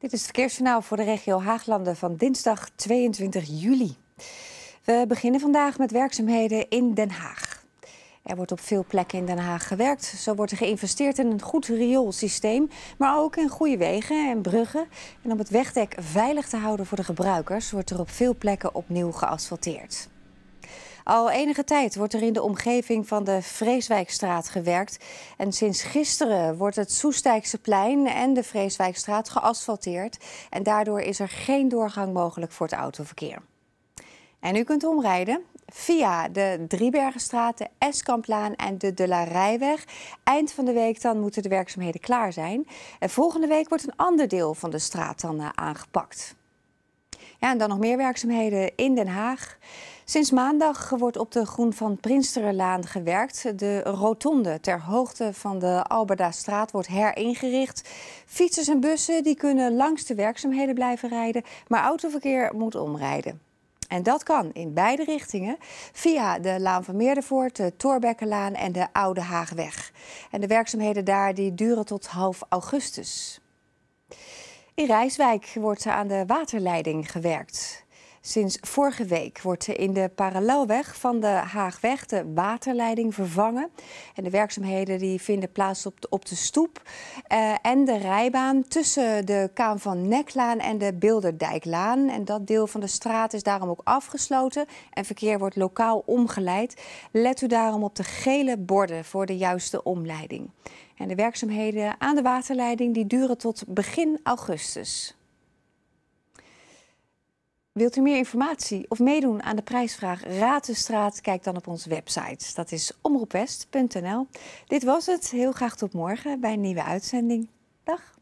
Dit is het verkeersjournaal voor de regio Haaglanden van dinsdag 22 juli. We beginnen vandaag met werkzaamheden in Den Haag. Er wordt op veel plekken in Den Haag gewerkt. Zo wordt er geïnvesteerd in een goed rioolsysteem, maar ook in goede wegen en bruggen. En om het wegdek veilig te houden voor de gebruikers wordt er op veel plekken opnieuw geasfalteerd. Al enige tijd wordt er in de omgeving van de Vreeswijkstraat gewerkt. En sinds gisteren wordt het Soestijkse plein en de Vreeswijkstraat geasfalteerd. En daardoor is er geen doorgang mogelijk voor het autoverkeer. En u kunt omrijden via de Driebergenstraat, de Eskamplaan en de De La Rijweg. Eind van de week dan moeten de werkzaamheden klaar zijn. En volgende week wordt een ander deel van de straat dan eh, aangepakt. Ja, en dan nog meer werkzaamheden in Den Haag. Sinds maandag wordt op de Groen van Prinsterenlaan gewerkt. De rotonde ter hoogte van de Alberda-straat wordt heringericht. Fietsers en bussen die kunnen langs de werkzaamheden blijven rijden, maar autoverkeer moet omrijden. En dat kan in beide richtingen via de Laan van Meerdervoort, de Torbekkenlaan en de Oude Haagweg. En de werkzaamheden daar die duren tot half augustus. In Rijswijk wordt aan de waterleiding gewerkt. Sinds vorige week wordt in de parallelweg van de Haagweg de waterleiding vervangen. En de werkzaamheden die vinden plaats op de, op de stoep eh, en de rijbaan tussen de Kaan van Neklaan en de Bilderdijklaan. En dat deel van de straat is daarom ook afgesloten en verkeer wordt lokaal omgeleid. Let u daarom op de gele borden voor de juiste omleiding. En de werkzaamheden aan de waterleiding die duren tot begin augustus. Wilt u meer informatie of meedoen aan de prijsvraag Raad de Straat? Kijk dan op onze website. Dat is omroepwest.nl. Dit was het. Heel graag tot morgen bij een nieuwe uitzending. Dag.